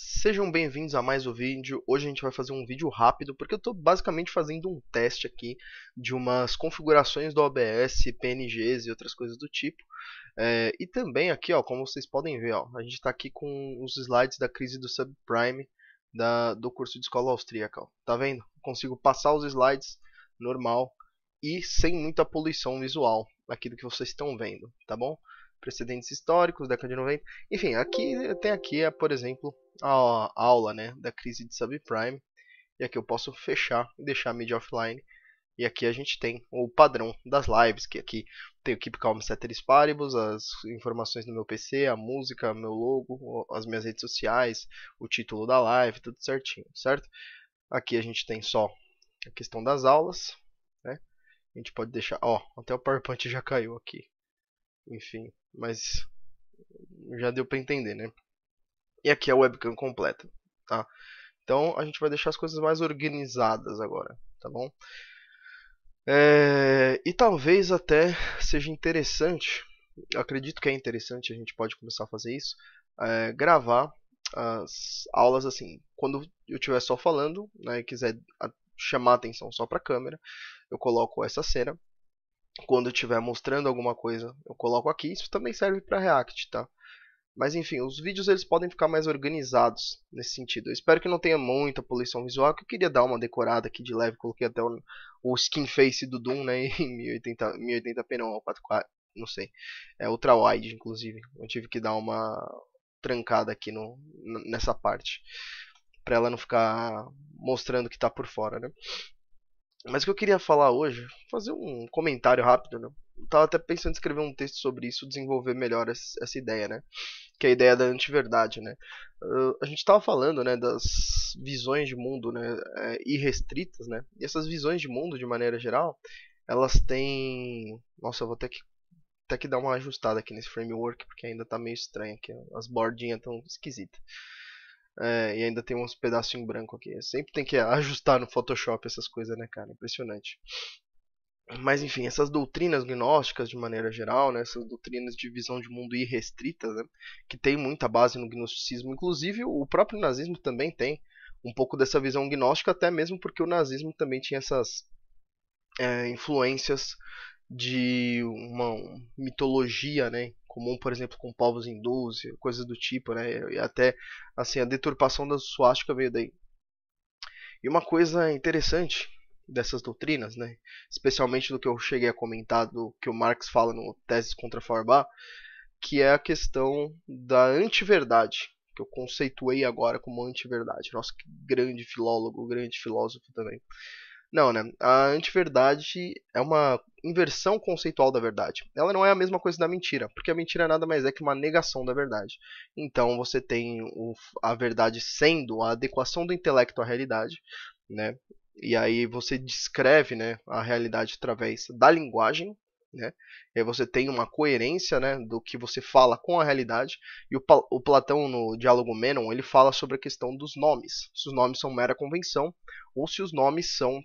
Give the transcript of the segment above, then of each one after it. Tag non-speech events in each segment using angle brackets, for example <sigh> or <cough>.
Sejam bem-vindos a mais um vídeo. Hoje a gente vai fazer um vídeo rápido, porque eu estou basicamente fazendo um teste aqui de umas configurações do OBS, PNGs e outras coisas do tipo. É, e também aqui, ó, como vocês podem ver, ó, a gente está aqui com os slides da crise do subprime da, do curso de escola austríaca. Ó. Tá vendo? Consigo passar os slides normal e sem muita poluição visual aqui do que vocês estão vendo, tá bom? precedentes históricos, década de 90. Enfim, aqui tem aqui, é, por exemplo, a aula né, da crise de subprime. E aqui eu posso fechar e deixar a mídia offline. E aqui a gente tem o padrão das lives, que aqui tem o Keep Calm Ceteris Paribus, as informações do meu PC, a música, meu logo, as minhas redes sociais, o título da live, tudo certinho, certo? Aqui a gente tem só a questão das aulas, né? A gente pode deixar, ó, até o PowerPoint já caiu aqui. Enfim, mas já deu para entender, né? E aqui é a webcam completa, tá? Então a gente vai deixar as coisas mais organizadas agora, tá bom? É... E talvez até seja interessante, acredito que é interessante, a gente pode começar a fazer isso, é, gravar as aulas assim, quando eu estiver só falando, né, e quiser chamar atenção só para a câmera, eu coloco essa cena quando estiver mostrando alguma coisa, eu coloco aqui. Isso também serve para React, tá? Mas enfim, os vídeos eles podem ficar mais organizados nesse sentido. Eu espero que não tenha muita poluição visual, que eu queria dar uma decorada aqui de leve. Coloquei até o, o skin face do Doom, né, <laughs> em 1080, 1080p não, 4 não sei. É ultra wide, inclusive. Eu tive que dar uma trancada aqui no, nessa parte para ela não ficar mostrando que está por fora, né? Mas o que eu queria falar hoje, fazer um comentário rápido, né? Eu tava até pensando em escrever um texto sobre isso, desenvolver melhor essa ideia, né? Que é a ideia da antiverdade, né? Uh, a gente tava falando, né, das visões de mundo, né, é, irrestritas, né? E essas visões de mundo, de maneira geral, elas têm... Nossa, eu vou ter que, ter que dar uma ajustada aqui nesse framework, porque ainda tá meio estranho aqui. As bordinhas tão esquisitas. É, e ainda tem uns pedacinhos em branco aqui. Sempre tem que ajustar no Photoshop essas coisas, né, cara? Impressionante. Mas enfim, essas doutrinas gnósticas de maneira geral, né, essas doutrinas de visão de mundo irrestrita, né, que tem muita base no gnosticismo, inclusive o próprio nazismo também tem um pouco dessa visão gnóstica, até mesmo porque o nazismo também tinha essas é, influências de uma mitologia, né, comum, por exemplo, com povos hindus, coisas do tipo, né, e até assim a deturpação da suástica veio daí. E uma coisa interessante dessas doutrinas, né, especialmente do que eu cheguei a comentar do que o Marx fala no Tese contra Farbá, que é a questão da antiverdade, que eu conceituei agora como antiverdade. Nosso grande filólogo, grande filósofo também. Não, né? A antiverdade é uma inversão conceitual da verdade. Ela não é a mesma coisa da mentira, porque a mentira nada mais é que uma negação da verdade. Então você tem o, a verdade sendo a adequação do intelecto à realidade, né? E aí você descreve, né, a realidade através da linguagem, né? E aí você tem uma coerência, né, do que você fala com a realidade. E o, o Platão no Diálogo Menon, ele fala sobre a questão dos nomes. Se os nomes são mera convenção ou se os nomes são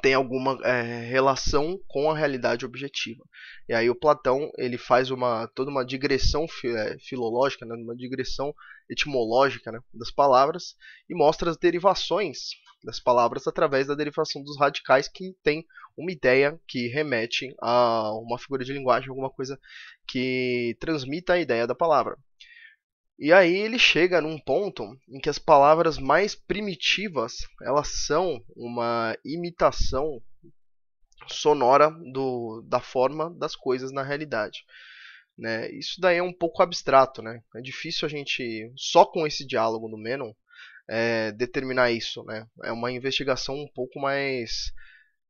tem alguma é, relação com a realidade objetiva. E aí o Platão ele faz uma toda uma digressão fi, é, filológica, né, uma digressão etimológica né, das palavras e mostra as derivações das palavras através da derivação dos radicais que tem uma ideia que remete a uma figura de linguagem, alguma coisa que transmita a ideia da palavra. E aí ele chega num ponto em que as palavras mais primitivas, elas são uma imitação sonora do, da forma das coisas na realidade. Né? Isso daí é um pouco abstrato, né? É difícil a gente, só com esse diálogo do Menon, é, determinar isso, né? É uma investigação um pouco mais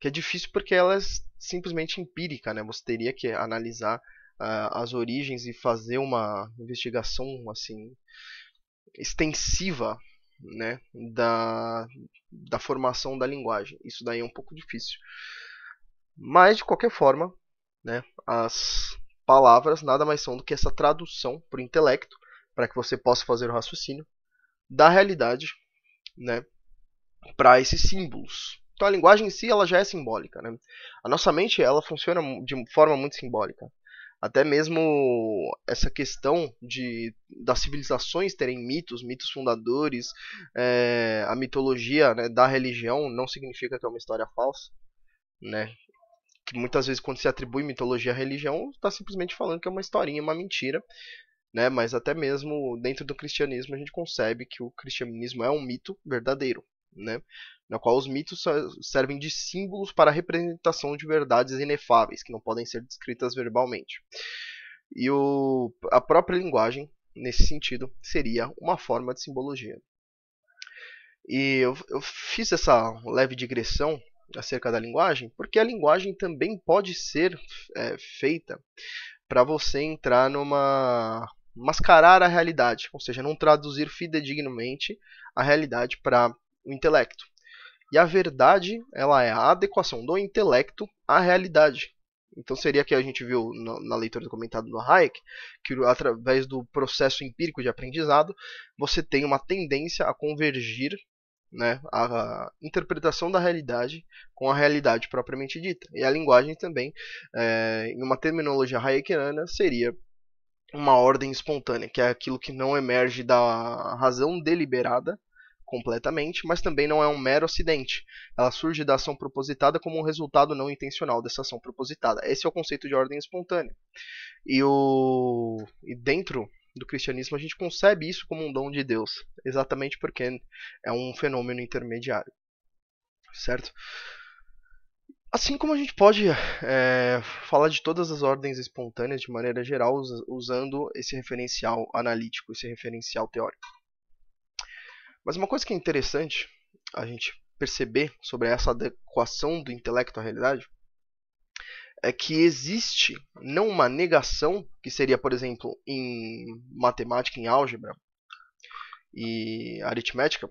que é difícil porque ela é simplesmente empírica, né? Você teria que analisar uh, as origens e fazer uma investigação assim extensiva né, da, da formação da linguagem. Isso daí é um pouco difícil. Mas, de qualquer forma, né, as palavras nada mais são do que essa tradução para o intelecto, para que você possa fazer o raciocínio da realidade né, para esses símbolos. Então, a linguagem em si ela já é simbólica. Né? A nossa mente ela funciona de forma muito simbólica até mesmo essa questão de das civilizações terem mitos, mitos fundadores, é, a mitologia né, da religião não significa que é uma história falsa, né? Que muitas vezes quando se atribui mitologia à religião está simplesmente falando que é uma historinha, uma mentira, né? Mas até mesmo dentro do cristianismo a gente concebe que o cristianismo é um mito verdadeiro, né? na qual os mitos servem de símbolos para a representação de verdades inefáveis, que não podem ser descritas verbalmente. E o, a própria linguagem, nesse sentido, seria uma forma de simbologia. E eu, eu fiz essa leve digressão acerca da linguagem, porque a linguagem também pode ser é, feita para você entrar numa mascarar a realidade, ou seja, não traduzir fidedignamente a realidade para o intelecto. E a verdade, ela é a adequação do intelecto à realidade. Então seria que a gente viu na, na leitura do comentário do Hayek, que através do processo empírico de aprendizado, você tem uma tendência a convergir né, a, a interpretação da realidade com a realidade propriamente dita. E a linguagem também, é, em uma terminologia hayekiana, seria uma ordem espontânea, que é aquilo que não emerge da razão deliberada, completamente, mas também não é um mero acidente. Ela surge da ação propositada como um resultado não intencional dessa ação propositada. Esse é o conceito de ordem espontânea. E, o... e dentro do cristianismo a gente concebe isso como um dom de Deus, exatamente porque é um fenômeno intermediário. Certo? Assim como a gente pode é, falar de todas as ordens espontâneas de maneira geral, usando esse referencial analítico, esse referencial teórico. Mas uma coisa que é interessante a gente perceber sobre essa adequação do intelecto à realidade é que existe não uma negação, que seria, por exemplo, em matemática, em álgebra e aritmética,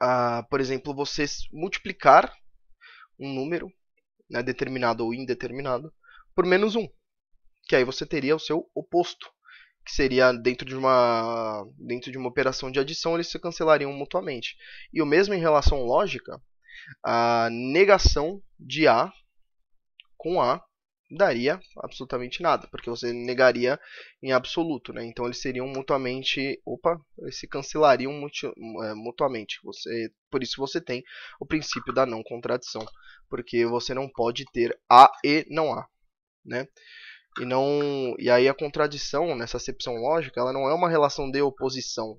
a, por exemplo, você multiplicar um número, né, determinado ou indeterminado, por menos um, que aí você teria o seu oposto, que seria dentro de uma dentro de uma operação de adição, eles se cancelariam mutuamente. E o mesmo em relação lógica, a negação de A com A daria absolutamente nada, porque você negaria em absoluto, né? Então eles seriam mutuamente, opa, eles se cancelariam é, mutuamente. Você, por isso você tem o princípio da não contradição, porque você não pode ter A e não A, né? e não e aí a contradição nessa acepção lógica ela não é uma relação de oposição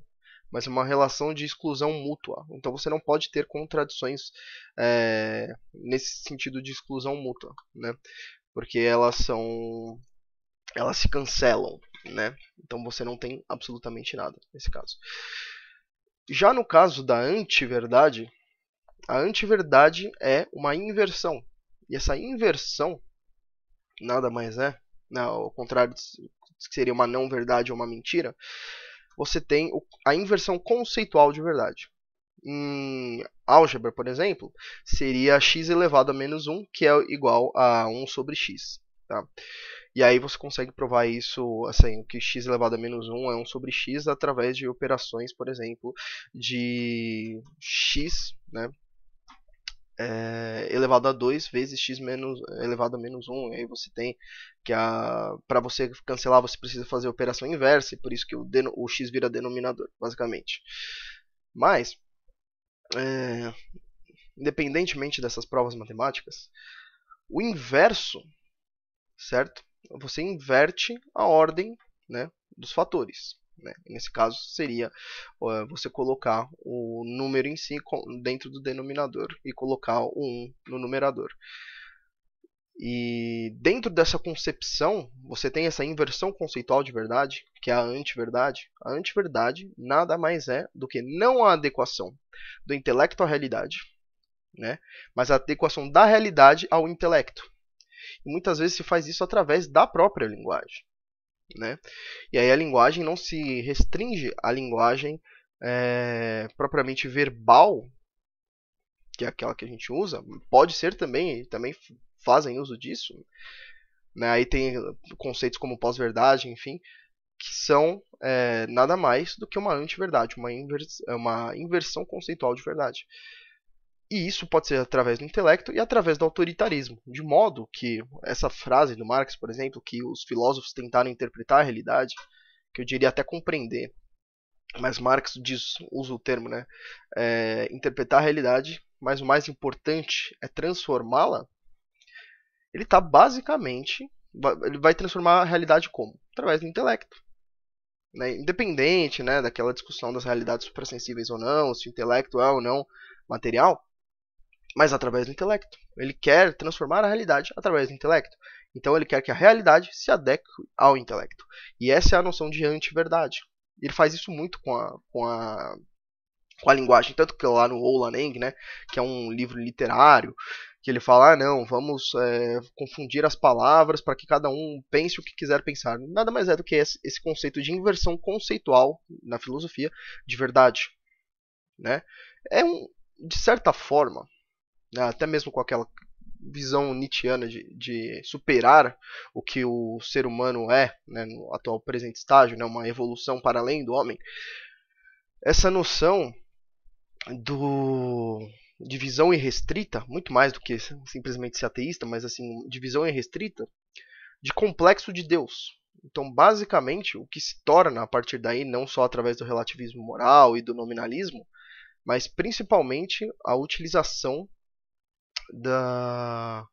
mas uma relação de exclusão mútua então você não pode ter contradições é, nesse sentido de exclusão mútua né porque elas são elas se cancelam né então você não tem absolutamente nada nesse caso já no caso da antiverdade a antiverdade é uma inversão e essa inversão nada mais é né, ao contrário de que seria uma não verdade ou uma mentira, você tem a inversão conceitual de verdade. Em álgebra, por exemplo, seria x elevado a menos 1, que é igual a 1 sobre x. Tá? E aí você consegue provar isso, assim, que x elevado a menos 1 é 1 sobre x através de operações, por exemplo, de x, né, é, elevado a 2 vezes x menos, elevado a menos 1. E aí você tem que a para você cancelar você precisa fazer a operação inversa, e por isso que o, deno, o x vira denominador, basicamente. Mas, é, independentemente dessas provas matemáticas, o inverso, certo? Você inverte a ordem né, dos fatores. Né? Nesse caso, seria uh, você colocar o número em si dentro do denominador e colocar o 1 no numerador. E dentro dessa concepção, você tem essa inversão conceitual de verdade, que é a antiverdade. A antiverdade nada mais é do que não a adequação do intelecto à realidade, né? mas a adequação da realidade ao intelecto. E muitas vezes se faz isso através da própria linguagem. Né? E aí a linguagem não se restringe à linguagem é, propriamente verbal, que é aquela que a gente usa, pode ser também, também fazem uso disso. Né? Aí tem uh, conceitos como pós-verdade, enfim, que são é, nada mais do que uma anti-verdade, uma, invers é, uma inversão conceitual de verdade. E isso pode ser através do intelecto e através do autoritarismo, de modo que essa frase do Marx, por exemplo, que os filósofos tentaram interpretar a realidade, que eu diria até compreender, mas Marx diz, usa o termo, né? É, interpretar a realidade, mas o mais importante é transformá-la. Ele está basicamente, ele vai transformar a realidade como? Através do intelecto. Né? Independente né, daquela discussão das realidades suprassensíveis ou não, se o intelecto é ou não material, mas através do intelecto. Ele quer transformar a realidade através do intelecto. Então ele quer que a realidade se adeque ao intelecto. E essa é a noção de anti-verdade. Ele faz isso muito com a, com a, com a linguagem, tanto que lá no Olan né, que é um livro literário, que ele fala, ah, não, vamos é, confundir as palavras para que cada um pense o que quiser pensar. Nada mais é do que esse, esse conceito de inversão conceitual na filosofia de verdade. Né? É um, de certa forma, né, até mesmo com aquela visão nietzschiana de, de, superar o que o ser humano é né, no atual presente estágio, né, uma evolução para além do homem, essa noção do de visão irrestrita, muito mais do que simplesmente ser ateísta, mas assim, de visão irrestrita, de complexo de Deus. Então, basicamente, o que se torna a partir daí, não só através do relativismo moral e do nominalismo, mas principalmente a utilização da,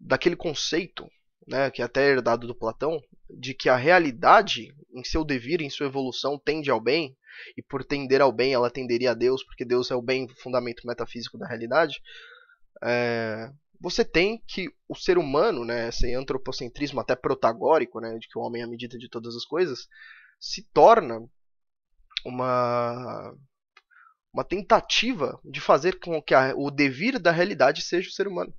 daquele conceito, né, que é até herdado do Platão, de que a realidade, em seu devir, em sua evolução, tende ao bem, e por tender ao bem ela tenderia a Deus, porque Deus é o bem, o fundamento metafísico da realidade, é, você tem que o ser humano, né, esse antropocentrismo até protagórico, né, de que o homem é a medida de todas as coisas, se torna uma uma tentativa de fazer com que a, o devir da realidade seja o ser humano.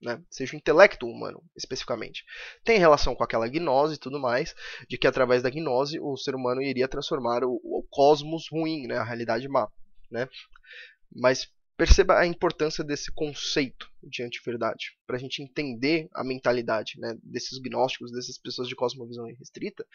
Né? Seja o intelecto humano, especificamente. Tem relação com aquela gnose e tudo mais, de que através da gnose o ser humano iria transformar o, o cosmos ruim, né? a realidade má. Né? Mas perceba a importância desse conceito de antiverdade, para a gente entender a mentalidade né, desses gnósticos, dessas pessoas de cosmovisão restrita,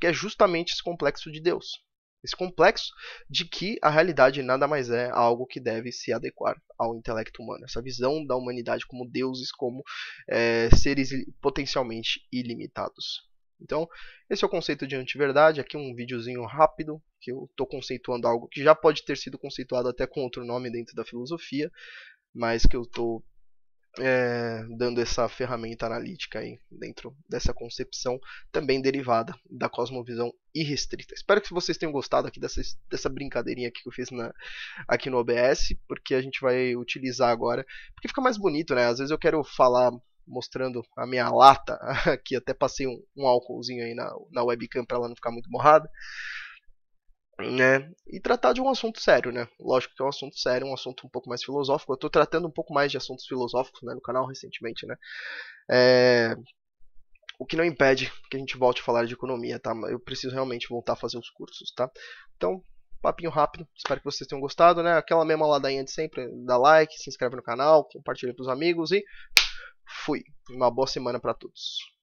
que é justamente esse complexo de Deus. Esse complexo de que a realidade nada mais é algo que deve se adequar ao intelecto humano. Essa visão da humanidade como deuses, como é, seres potencialmente ilimitados. Então, esse é o conceito de antiverdade. Aqui um videozinho rápido, que eu estou conceituando algo que já pode ter sido conceituado até com outro nome dentro da filosofia, mas que eu estou é, dando essa ferramenta analítica aí dentro dessa concepção também derivada da cosmovisão irrestrita. Espero que vocês tenham gostado aqui dessa, dessa brincadeirinha que eu fiz na, aqui no OBS, porque a gente vai utilizar agora, porque fica mais bonito, né? Às vezes eu quero falar mostrando a minha lata, <laughs> aqui até passei um, um álcoolzinho aí na, na webcam para ela não ficar muito borrada né? E tratar de um assunto sério, né? Lógico que é um assunto sério, um assunto um pouco mais filosófico. Eu tô tratando um pouco mais de assuntos filosóficos né, no canal recentemente, né? É... O que não impede que a gente volte a falar de economia, tá? Eu preciso realmente voltar a fazer os cursos, tá? Então, papinho rápido. Espero que vocês tenham gostado, né? Aquela mesma ladainha de sempre. Dá like, se inscreve no canal, compartilha pros amigos e fui. Uma boa semana para todos.